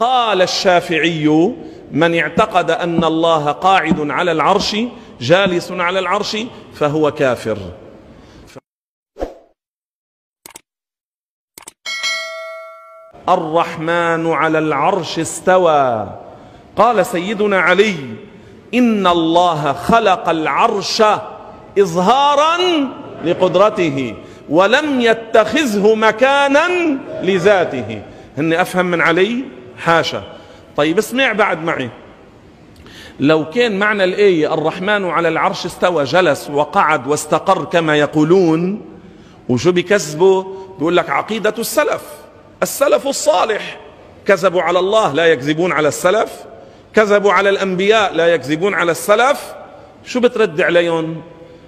قال الشافعي من اعتقد أن الله قاعد على العرش جالس على العرش فهو كافر الرحمن على العرش استوى قال سيدنا علي إن الله خلق العرش إظهارا لقدرته ولم يتخذه مكانا لذاته هني أفهم من علي حاشا طيب اسمع بعد معي لو كان معنى الآية الرحمن على العرش استوى جلس وقعد واستقر كما يقولون وشو بكذبوا بيقول لك عقيدة السلف السلف الصالح كذبوا على الله لا يكذبون على السلف كذبوا على الأنبياء لا يكذبون على السلف شو بترد عليهم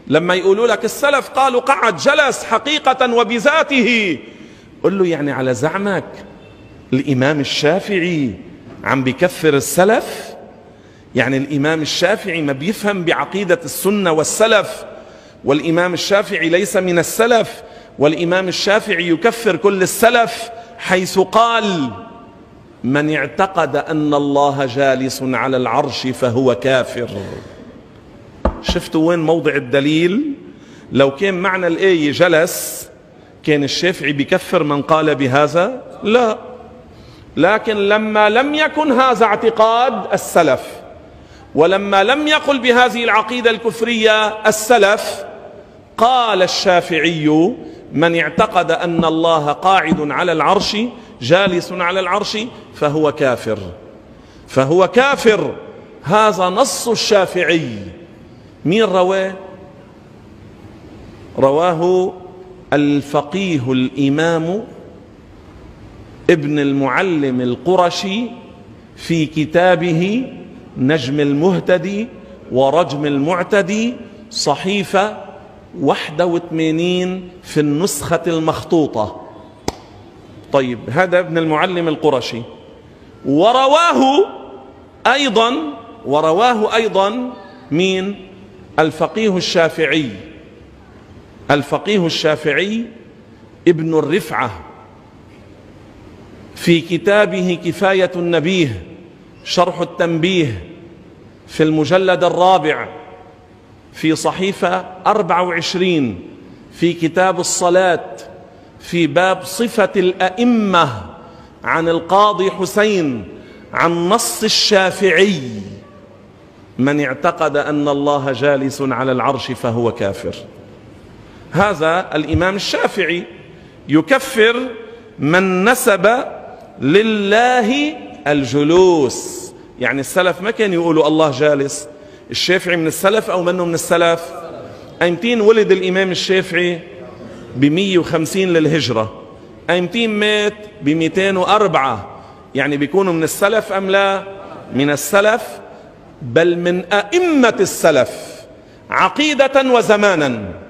لما يقولوا لك السلف قالوا قعد جلس حقيقة وبذاته قل له يعني على زعمك الإمام الشافعي عم بكفر السلف يعني الإمام الشافعي ما بيفهم بعقيدة السنة والسلف والإمام الشافعي ليس من السلف والإمام الشافعي يكفر كل السلف حيث قال من اعتقد أن الله جالس على العرش فهو كافر شفتوا وين موضع الدليل لو كان معنى الآية جلس كان الشافعي بكفر من قال بهذا لا لكن لما لم يكن هذا اعتقاد السلف ولما لم يقل بهذه العقيدة الكفرية السلف قال الشافعي من اعتقد أن الله قاعد على العرش جالس على العرش فهو كافر فهو كافر هذا نص الشافعي مين رواه رواه الفقيه الإمام ابن المعلم القرشي في كتابه نجم المهتدي ورجم المعتدي صحيفة 81 في النسخة المخطوطة طيب هذا ابن المعلم القرشي ورواه أيضا ورواه أيضا مين الفقيه الشافعي الفقيه الشافعي ابن الرفعه في كتابه كفاية النبيه شرح التنبيه في المجلد الرابع في صحيفة 24 في كتاب الصلاة في باب صفة الأئمة عن القاضي حسين عن نص الشافعي من اعتقد أن الله جالس على العرش فهو كافر هذا الإمام الشافعي يكفر من نسب لله الجلوس يعني السلف ما كان يقولوا الله جالس الشافعي من السلف أو منه من السلف أيمتين ولد الإمام الشافعي ب 150 للهجرة أيمتين مات ب 204 يعني بيكونوا من السلف أم لا من السلف بل من أئمة السلف عقيدة وزمانا